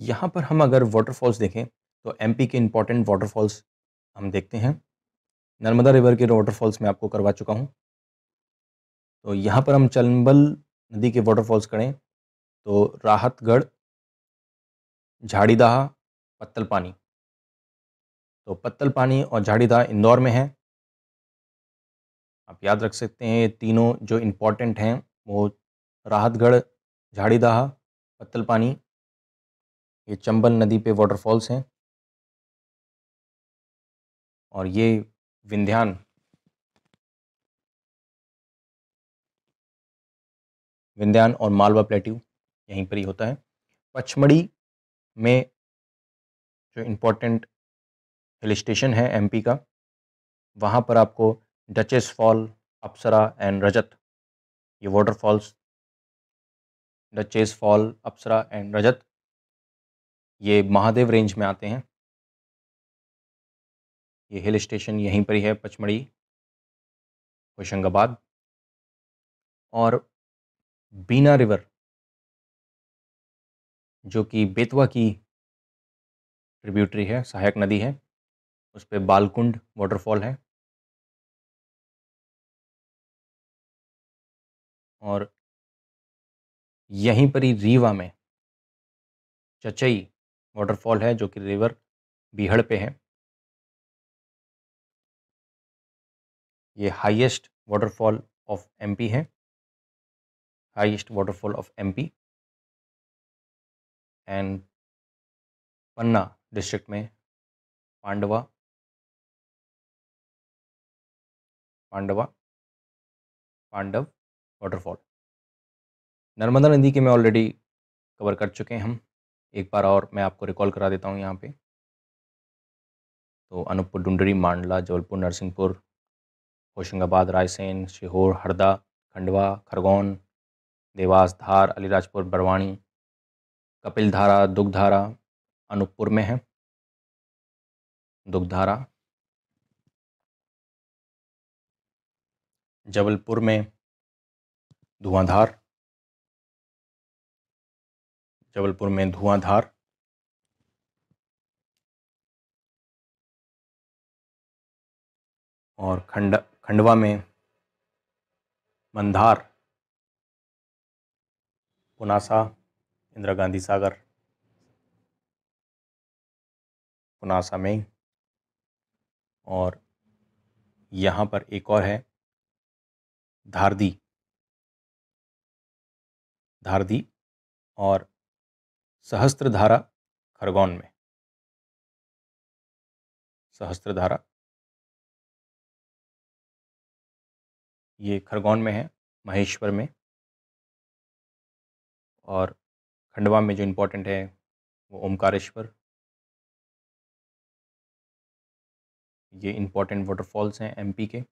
यहाँ पर हम अगर वाटरफॉल्स देखें तो एमपी के इम्पॉर्टेंट वाटरफॉल्स हम देखते हैं नर्मदा रिवर के वाटरफॉल्स मैं आपको करवा चुका हूँ तो यहाँ पर हम चंबल नदी के वाटरफॉल्स करें तो राहतगढ़ झाड़ीदाह पत्तल पानी तो पत्तल पानी और झाड़ीदाह इंदौर में है आप याद रख सकते हैं ये तीनों जो इम्पोर्टेंट हैं वो राहतगढ़ झाड़ीदाह पत्तल पानी ये चंबल नदी पे वाटरफॉल्स हैं और ये विंध्यान विंध्यान और मालवा प्लेट्यू यहीं पर ही होता है पचमढ़ी में जो इम्पोर्टेंट हिल स्टेशन है एमपी का वहाँ पर आपको Duchess fall Apsara and Rajat ये waterfalls Duchess fall Apsara and Rajat ये महादेव रेंज में आते हैं ये हिल स्टेशन यहीं पर ही है पचमढ़ी होशंगाबाद और बीना रिवर जो कि बेतवा की ट्रिब्यूटरी है सहायक नदी है उस पर बालकुंड वाटरफॉल है और यहीं पर ही रीवा में चचई वाटरफॉल है जो कि रिवर बीहड़ पे है ये हाईएस्ट वाटरफॉल ऑफ एमपी है highest waterfall of MP and Panna district में पांडवा पांडवा पांडव वाटरफॉल नर्मदा नदी के मैं ऑलरेडी कवर कर चुके हैं हम एक बार और मैं आपको रिकॉल करा देता हूँ यहाँ पे तो अनूपपुर डुंडरी मांडला जबलपुर नरसिंहपुर होशंगाबाद रायसेन सीहोर हरदा खंडवा खरगोन देवास धार अलीराजपुर बरवाणी कपिलधारा दुग्धारा अनूपपुर में है दुग्धारा जबलपुर में धुआंधार जबलपुर में धुआंधार और खंड खंडवा में मंधार पुनासा इंदिरा गांधी सागर पुनासा में और यहाँ पर एक और है धारदी धारदी और सहस्त्रधारा खरगोन में सहस्त्रधारा ये खरगोन में है महेश्वर में और खंडवा में जो इम्पोर्टेंट है वो ओमकारेश्वर ये इम्पोर्टेंट वाटरफॉल्स हैं एमपी के